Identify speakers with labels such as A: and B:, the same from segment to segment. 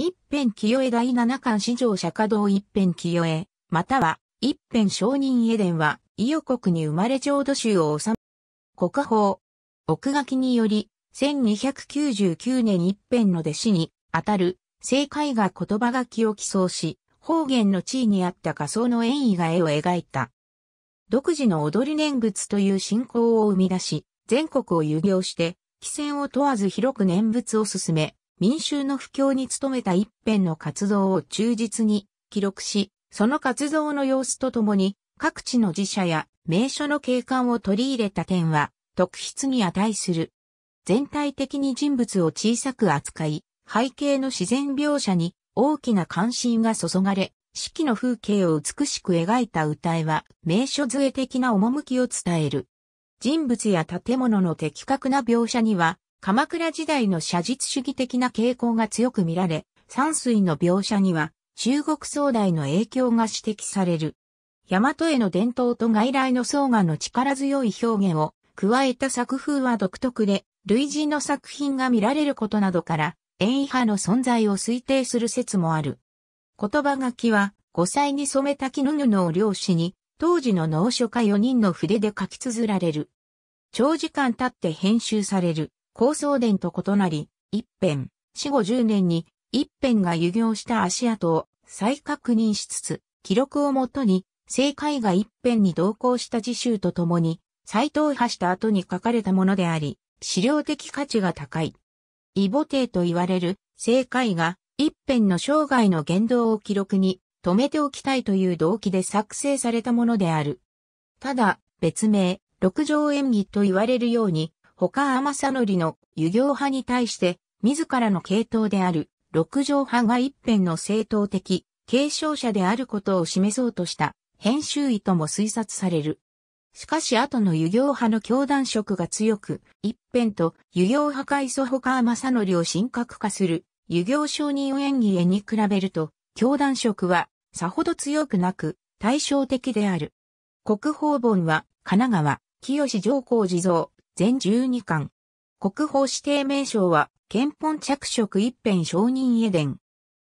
A: 一辺清江第七巻史上釈迦堂一辺清江、または一辺承認エデンは、伊予国に生まれ浄土宗を治め、国法、奥書きにより、1299年一辺の弟子に、あたる、正解が言葉書きを起草し、方言の地位にあった仮想の演意が絵を描いた。独自の踊り念仏という信仰を生み出し、全国を遊行して、規制を問わず広く念仏を進め、民衆の布教に努めた一辺の活動を忠実に記録し、その活動の様子とともに、各地の寺社や名所の景観を取り入れた点は、特筆に値する。全体的に人物を小さく扱い、背景の自然描写に大きな関心が注がれ、四季の風景を美しく描いた歌絵は、名所杖的な趣を伝える。人物や建物の的確な描写には、鎌倉時代の写実主義的な傾向が強く見られ、山水の描写には中国壮大の影響が指摘される。大和への伝統と外来の層がの力強い表現を加えた作風は独特で、類似の作品が見られることなどから、演技派の存在を推定する説もある。言葉書きは、五歳に染めた絹布を漁師に、当時の農書家4人の筆で書き綴られる。長時間経って編集される。高層殿と異なり、一辺、死後10年に一辺が輸行した足跡を再確認しつつ、記録をもとに、正解が一辺に同行した自習とともに、再踏破した後に書かれたものであり、資料的価値が高い。異母帝と言われる正解が一辺の生涯の言動を記録に止めておきたいという動機で作成されたものである。ただ、別名、六条演技と言われるように、他天佐則の遊行派に対して、自らの系統である六条派が一辺の正当的継承者であることを示そうとした編集意とも推察される。しかし後の遊行派の教団色が強く、一辺と遊行派か祖他天のりを神格化する遊行承認演技へに比べると、教団色はさほど強くなく対照的である。国宝本は神奈川、清志上皇地蔵、全12巻。国宝指定名称は、憲本着色一辺承認絵伝。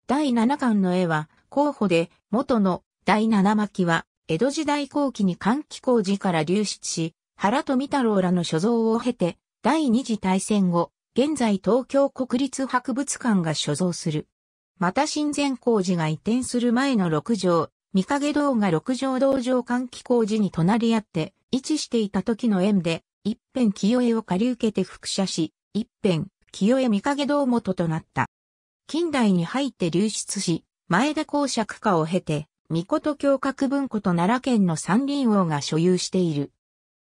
A: 第7巻の絵は、候補で、元の第7巻は、江戸時代後期に換気工事から流出し、原富太郎らの所蔵を経て、第二次大戦後、現在東京国立博物館が所蔵する。また親善工事が移転する前の六条、三影堂が六条道場換気工事に隣り合って、位置していた時の縁で、一辺清江を借り受けて複写し、一辺清江三影堂元となった。近代に入って流出し、前田公爵家を経て、御事教閣文庫と奈良県の三輪王が所有している。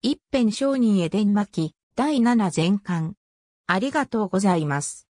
A: 一辺商人へ伝巻、第七全巻。ありがとうございます。